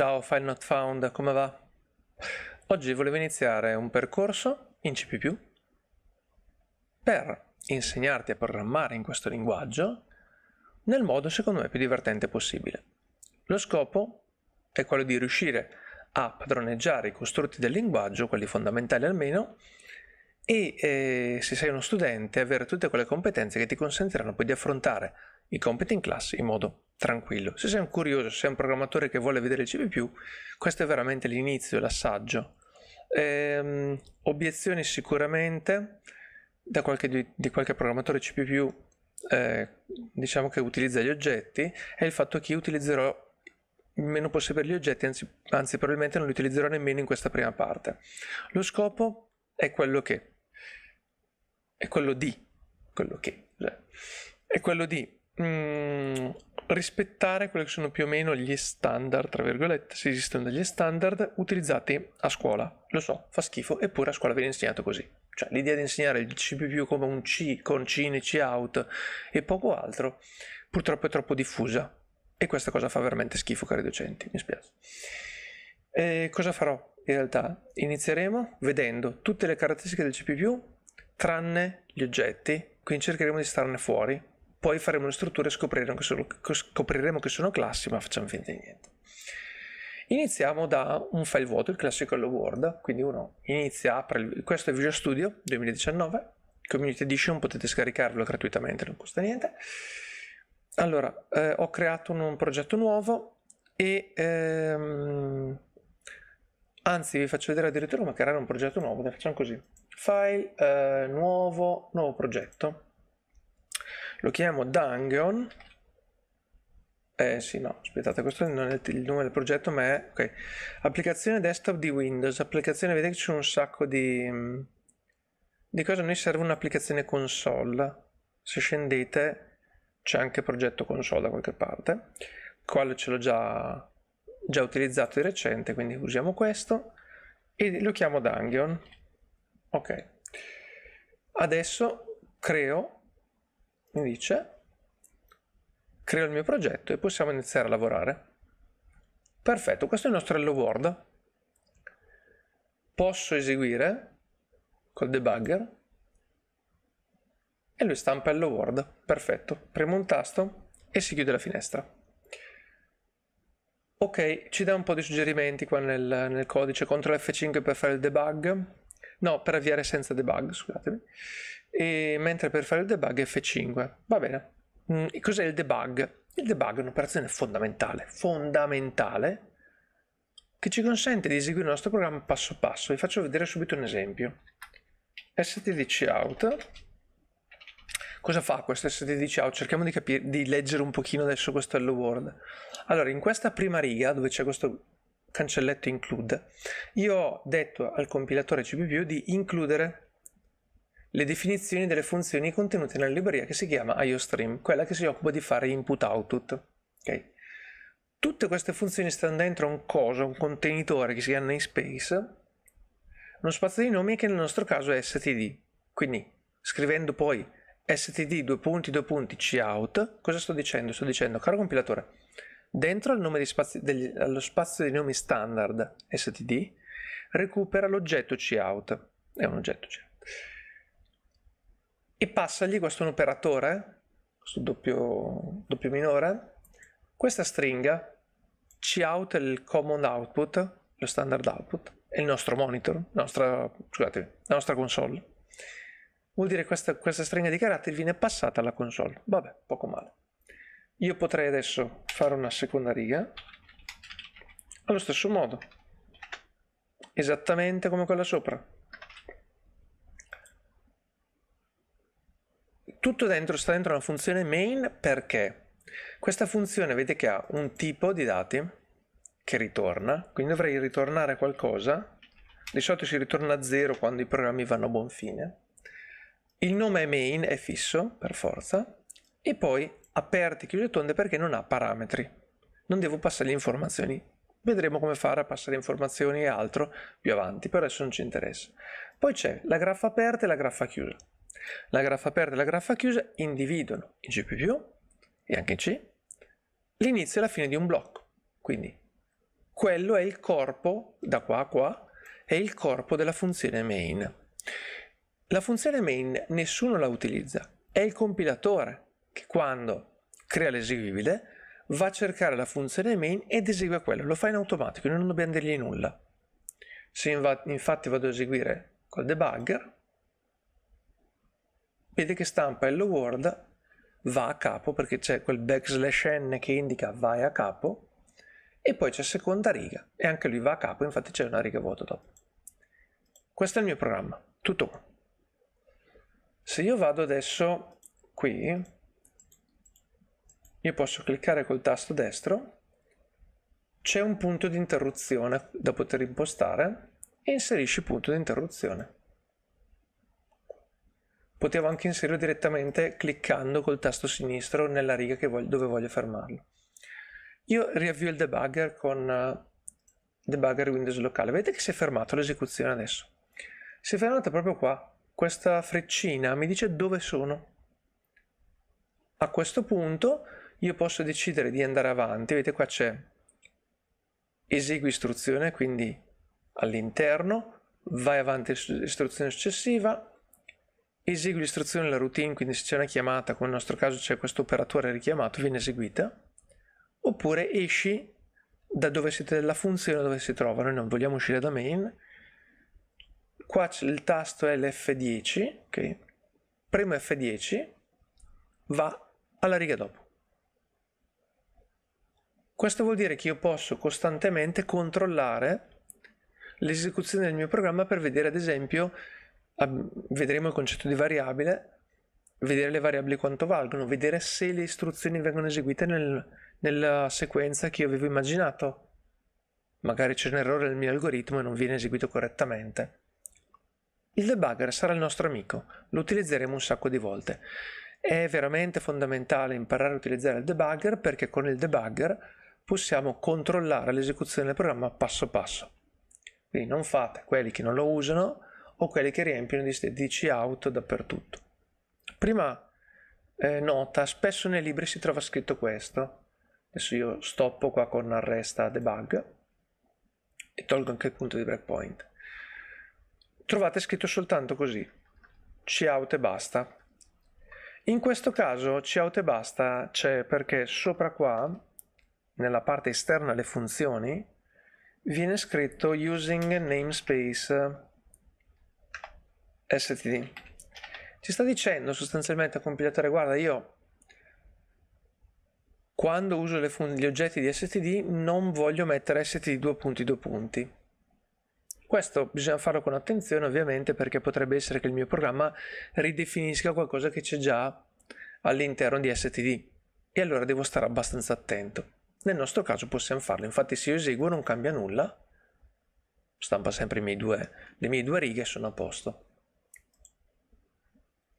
Ciao File Not Found, come va? Oggi volevo iniziare un percorso in C++ per insegnarti a programmare in questo linguaggio nel modo secondo me più divertente possibile. Lo scopo è quello di riuscire a padroneggiare i costrutti del linguaggio, quelli fondamentali almeno, e eh, se sei uno studente avere tutte quelle competenze che ti consentiranno poi di affrontare i compiti in classe in modo tranquillo. Se sei un curioso, se sei un programmatore che vuole vedere il C++, questo è veramente l'inizio, l'assaggio. Ehm, obiezioni sicuramente da qualche, di, di qualche programmatore C++, eh, diciamo che utilizza gli oggetti, è il fatto che io utilizzerò il meno possibile gli oggetti, anzi, anzi probabilmente non li utilizzerò nemmeno in questa prima parte. Lo scopo è quello che, è quello di, quello che, cioè, è quello di Mm, rispettare quelli che sono più o meno gli standard, tra virgolette, se esistono degli standard utilizzati a scuola. Lo so, fa schifo, eppure a scuola viene insegnato così. Cioè l'idea di insegnare il C++ come un C con C in e C out e poco altro, purtroppo è troppo diffusa. E questa cosa fa veramente schifo, cari docenti, mi spiace. E cosa farò in realtà? Inizieremo vedendo tutte le caratteristiche del C++, tranne gli oggetti, quindi cercheremo di starne fuori poi faremo le strutture e scopriremo che sono, scopriremo che sono classi, ma facciamo finta di niente. Iniziamo da un file vuoto, il classico Hello World, quindi uno inizia, apre, questo è Visual Studio 2019, Community Edition, potete scaricarlo gratuitamente, non costa niente. Allora, eh, ho creato un, un, progetto nuovo e ehm, anzi vi faccio vedere addirittura come creare un progetto nuovo, ne facciamo così. File, eh, nuovo, nuovo progetto lo chiamo Dungeon, eh sì no, aspettate, questo non è il nome del progetto ma è, ok, applicazione desktop di Windows, applicazione, vedete che c'è un sacco di, mm, di cosa noi serve un'applicazione console, se scendete c'è anche progetto console da qualche parte, quale ce l'ho già, già utilizzato di recente, quindi usiamo questo e lo chiamo Dungeon, ok, adesso creo mi dice creo il mio progetto e possiamo iniziare a lavorare. Perfetto, questo è il nostro Hello World. Posso eseguire col debugger e lui stampa Hello World. Perfetto, premo un tasto e si chiude la finestra. Ok, ci dà un po' di suggerimenti qua nel, nel codice, CTRL F5 per fare il debug, no, per avviare senza debug, scusatemi e mentre per fare il debug F5. Va bene. Mm, cos'è il debug? Il debug è un'operazione fondamentale, fondamentale, che ci consente di eseguire il nostro programma passo passo. Vi faccio vedere subito un esempio. stdc out. Cosa fa questo stdc out? Cerchiamo di, capire, di leggere un pochino adesso questo hello world. Allora, in questa prima riga, dove c'è questo cancelletto include, io ho detto al compilatore CPU di includere le definizioni delle funzioni contenute nella libreria che si chiama IOStream, quella che si occupa di fare input-output. Okay. Tutte queste funzioni stanno dentro un coso, un contenitore che si chiama namespace, uno spazio di nomi che nel nostro caso è std. Quindi scrivendo poi std due punti due punti cout, cosa sto dicendo? Sto dicendo, caro compilatore, dentro al spazi, degli, allo spazio di nomi standard std recupera l'oggetto cout, è un oggetto cout e passagli questo un operatore, questo doppio, doppio minore, questa stringa cout è il common output, lo standard output, è il nostro monitor, la nostra, scusate, la nostra console. Vuol dire che questa, questa stringa di caratteri viene passata alla console. Vabbè, poco male. Io potrei adesso fare una seconda riga, allo stesso modo, esattamente come quella sopra. tutto dentro sta dentro una funzione main perché questa funzione vede che ha un tipo di dati che ritorna, quindi dovrei ritornare qualcosa, di solito si ritorna a zero quando i programmi vanno a buon fine, il nome main è fisso per forza e poi aperte e chiuse tonde perché non ha parametri, non devo passare le informazioni, vedremo come fare a passare informazioni e altro più avanti, per adesso non ci interessa. Poi c'è la graffa aperta e la graffa chiusa. La graffa aperta e la graffa chiusa individuano in G++ e anche in C l'inizio e la fine di un blocco. Quindi quello è il corpo, da qua a qua, è il corpo della funzione main. La funzione main nessuno la utilizza, è il compilatore che quando crea l'eseguibile va a cercare la funzione main ed esegue quello, lo fa in automatico, noi non dobbiamo dirgli nulla. Se infatti vado a eseguire col debugger, vede che stampa hello world va a capo perché c'è quel backslash n che indica vai a capo e poi c'è seconda riga e anche lui va a capo infatti c'è una riga vuota dopo questo è il mio programma tutto qua se io vado adesso qui io posso cliccare col tasto destro c'è un punto di interruzione da poter impostare e inserisci punto di interruzione potevo anche inserirlo direttamente cliccando col tasto sinistro nella riga voglio, dove voglio fermarlo. Io riavvio il debugger con uh, debugger Windows locale. Vedete che si è fermato l'esecuzione adesso. Si è fermata proprio qua. Questa freccina mi dice dove sono. A questo punto io posso decidere di andare avanti. Vedete qua c'è esegui istruzione, quindi all'interno, vai avanti istruzione successiva, esegui l'istruzione della routine, quindi se c'è una chiamata, come nel nostro caso c'è questo operatore richiamato, viene eseguita, oppure esci da dove siete, la funzione dove si trova, noi non vogliamo uscire da main, qua il tasto è l'F10, ok? Premo F10, va alla riga dopo. Questo vuol dire che io posso costantemente controllare l'esecuzione del mio programma per vedere ad esempio vedremo il concetto di variabile, vedere le variabili quanto valgono, vedere se le istruzioni vengono eseguite nel, nella sequenza che io avevo immaginato. Magari c'è un errore nel mio algoritmo e non viene eseguito correttamente. Il debugger sarà il nostro amico, lo utilizzeremo un sacco di volte. È veramente fondamentale imparare a utilizzare il debugger perché con il debugger possiamo controllare l'esecuzione del programma passo passo. Quindi non fate quelli che non lo usano, o quelli che riempiono di, di out dappertutto. Prima eh, nota, spesso nei libri si trova scritto questo, adesso io stoppo qua con arresta debug e tolgo anche il punto di breakpoint. Trovate scritto soltanto così, cout e basta. In questo caso cout e basta c'è perché sopra qua, nella parte esterna alle funzioni, viene scritto using namespace std ci sta dicendo sostanzialmente al compilatore guarda io quando uso gli oggetti di std non voglio mettere std due punti due punti questo bisogna farlo con attenzione ovviamente perché potrebbe essere che il mio programma ridefinisca qualcosa che c'è già all'interno di std e allora devo stare abbastanza attento. Nel nostro caso possiamo farlo, infatti se io eseguo non cambia nulla, stampa sempre due, le mie due righe sono a posto.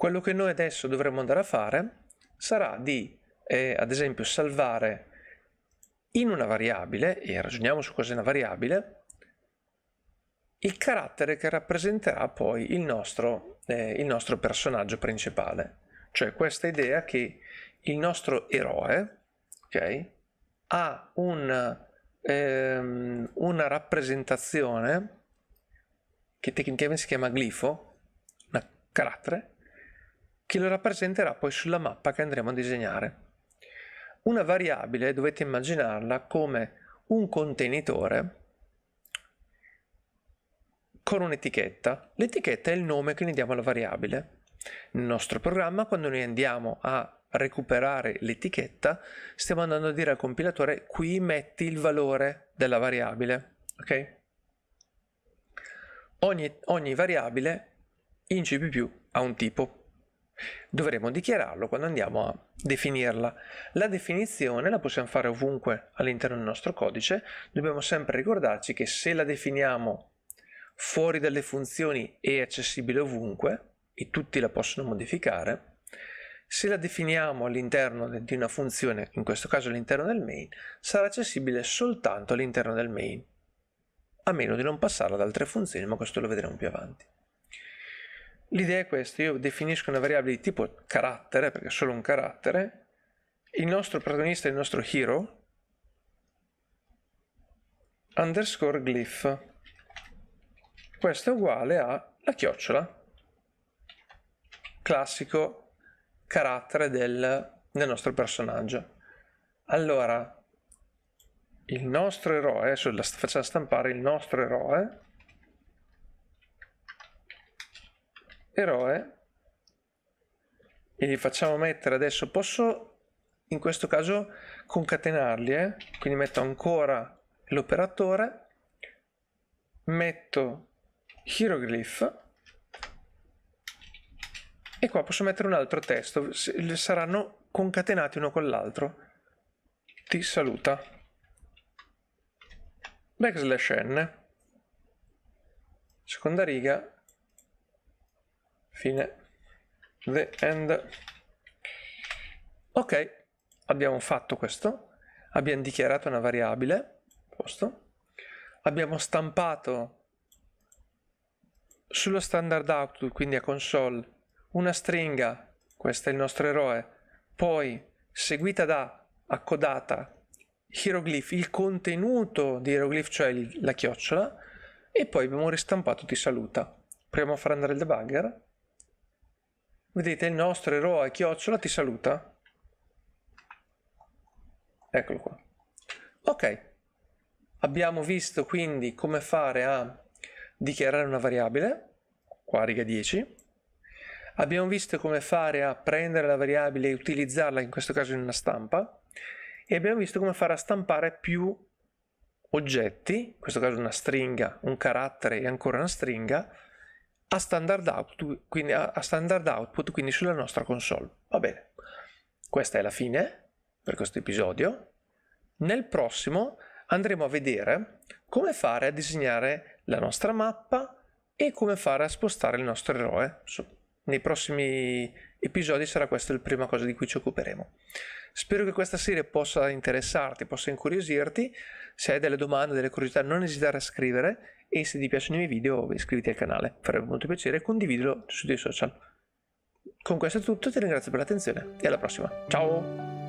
Quello che noi adesso dovremo andare a fare sarà di, eh, ad esempio, salvare in una variabile, e ragioniamo su cosa è una variabile, il carattere che rappresenterà poi il nostro, eh, il nostro personaggio principale. Cioè questa idea che il nostro eroe okay, ha un, ehm, una rappresentazione che tecnicamente si chiama glifo, un carattere, che lo rappresenterà poi sulla mappa che andremo a disegnare. Una variabile dovete immaginarla come un contenitore con un'etichetta. L'etichetta è il nome che ne diamo alla variabile. Nel nostro programma, quando noi andiamo a recuperare l'etichetta, stiamo andando a dire al compilatore qui metti il valore della variabile, ok? Ogni, ogni variabile in C++ ha un tipo, Dovremo dichiararlo quando andiamo a definirla. La definizione la possiamo fare ovunque all'interno del nostro codice, dobbiamo sempre ricordarci che se la definiamo fuori dalle funzioni è accessibile ovunque e tutti la possono modificare, se la definiamo all'interno di una funzione, in questo caso all'interno del main, sarà accessibile soltanto all'interno del main, a meno di non passarla ad altre funzioni, ma questo lo vedremo più avanti. L'idea è questa, io definisco una variabile di tipo carattere, perché è solo un carattere, il nostro protagonista è il nostro hero, underscore glyph. Questo è uguale a la chiocciola, classico carattere del, del nostro personaggio. Allora, il nostro eroe, adesso la facciamo stampare il nostro eroe, eroe e gli facciamo mettere adesso posso in questo caso concatenarli eh? quindi metto ancora l'operatore metto hieroglyph e qua posso mettere un altro testo saranno concatenati uno con l'altro ti saluta backslash n seconda riga fine the end ok abbiamo fatto questo abbiamo dichiarato una variabile posto abbiamo stampato sullo standard output quindi a console una stringa questo è il nostro eroe poi seguita da accodata hieroglyph il contenuto di hieroglyph cioè la chiocciola e poi abbiamo ristampato ti saluta proviamo a far andare il debugger Vedete, il nostro eroe chiocciola ti saluta. Eccolo qua. Ok. Abbiamo visto quindi come fare a dichiarare una variabile, qua riga 10. Abbiamo visto come fare a prendere la variabile e utilizzarla, in questo caso in una stampa. E abbiamo visto come fare a stampare più oggetti, in questo caso una stringa, un carattere e ancora una stringa, a standard output, quindi, a standard output, quindi sulla nostra console. Va bene, questa è la fine per questo episodio. Nel prossimo andremo a vedere come fare a disegnare la nostra mappa e come fare a spostare il nostro eroe. Nei prossimi episodi sarà questa la prima cosa di cui ci occuperemo. Spero che questa serie possa interessarti, possa incuriosirti. Se hai delle domande, delle curiosità, non esitare a scrivere e se ti piacciono i miei video iscriviti al canale, farebbe molto piacere e condividilo sui tuoi social. Con questo è tutto, ti ringrazio per l'attenzione e alla prossima. Ciao!